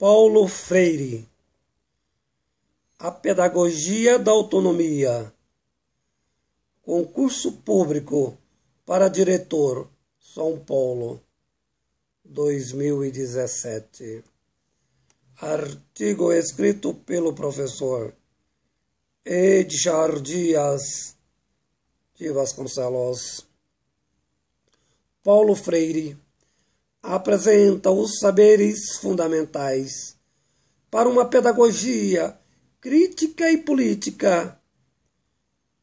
Paulo Freire. A Pedagogia da Autonomia. Concurso Público para Diretor, São Paulo, 2017. Artigo escrito pelo professor Edgar Dias de Vasconcelos. Paulo Freire apresenta os saberes fundamentais para uma pedagogia crítica e política,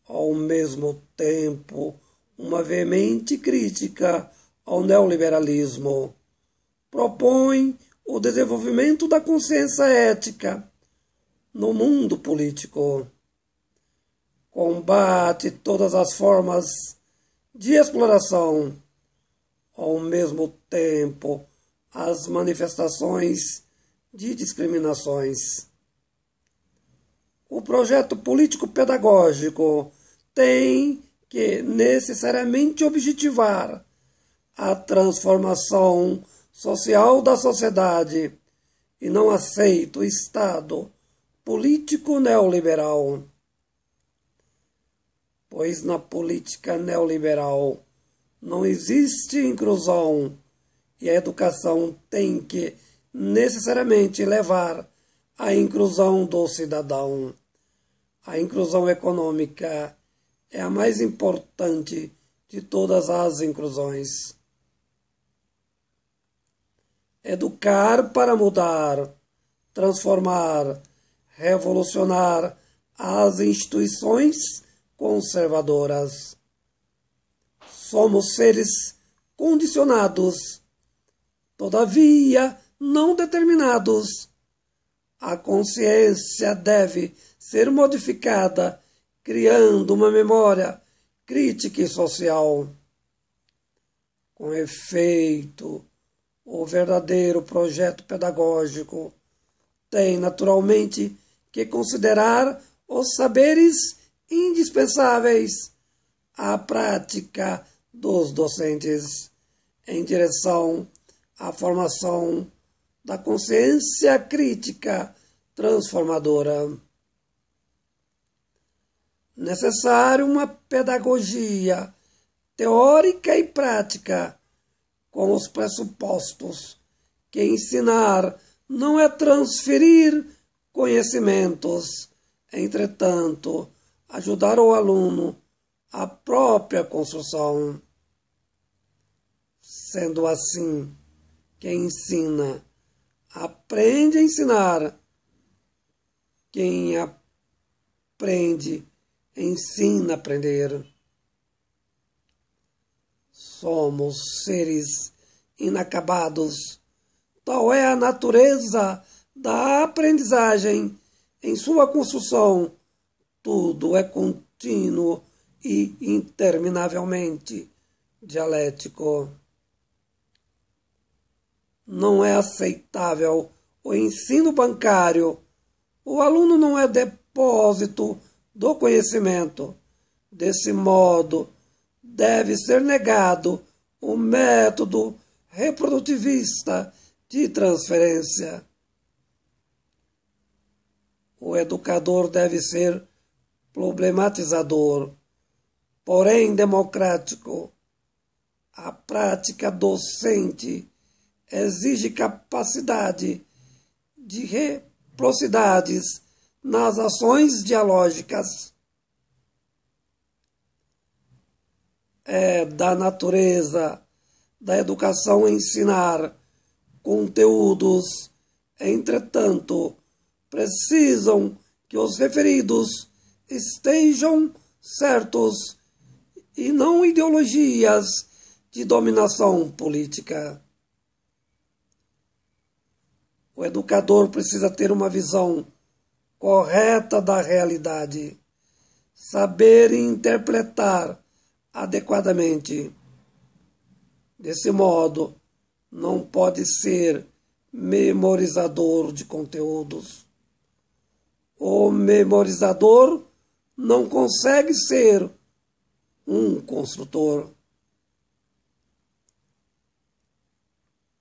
ao mesmo tempo uma veemente crítica ao neoliberalismo. Propõe o desenvolvimento da consciência ética no mundo político. Combate todas as formas de exploração ao mesmo tempo as manifestações de discriminações. O projeto político-pedagógico tem que necessariamente objetivar a transformação social da sociedade e não aceita o Estado político neoliberal. Pois na política neoliberal não existe inclusão e a educação tem que necessariamente levar à inclusão do cidadão. A inclusão econômica é a mais importante de todas as inclusões. Educar para mudar, transformar, revolucionar as instituições conservadoras somos seres condicionados, todavia não determinados. A consciência deve ser modificada, criando uma memória crítica e social. Com efeito, o verdadeiro projeto pedagógico tem naturalmente que considerar os saberes indispensáveis à prática dos docentes em direção à formação da consciência crítica transformadora. Necessário uma pedagogia teórica e prática com os pressupostos que ensinar não é transferir conhecimentos, entretanto, ajudar o aluno à própria construção. Sendo assim, quem ensina aprende a ensinar. Quem aprende ensina a aprender. Somos seres inacabados. Tal é a natureza da aprendizagem. Em sua construção, tudo é contínuo e interminavelmente dialético não é aceitável o ensino bancário. O aluno não é depósito do conhecimento. Desse modo, deve ser negado o método reprodutivista de transferência. O educador deve ser problematizador, porém democrático. A prática docente exige capacidade de reciprocidades nas ações dialógicas é, da natureza da educação ensinar conteúdos, entretanto, precisam que os referidos estejam certos e não ideologias de dominação política. O educador precisa ter uma visão correta da realidade, saber interpretar adequadamente. Desse modo, não pode ser memorizador de conteúdos. O memorizador não consegue ser um construtor.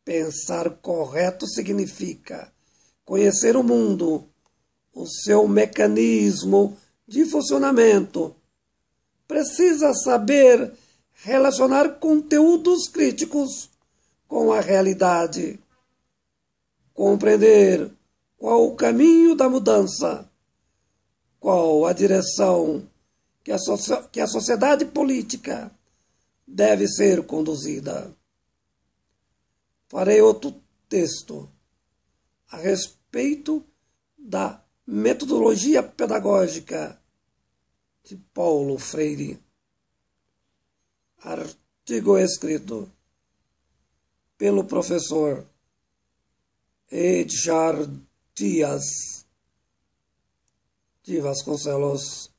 Pensar correto significa conhecer o mundo, o seu mecanismo de funcionamento. Precisa saber relacionar conteúdos críticos com a realidade. Compreender qual o caminho da mudança, qual a direção que a, so que a sociedade política deve ser conduzida. Farei outro texto a respeito da metodologia pedagógica de Paulo Freire. Artigo escrito pelo professor Edgar Dias de Vasconcelos.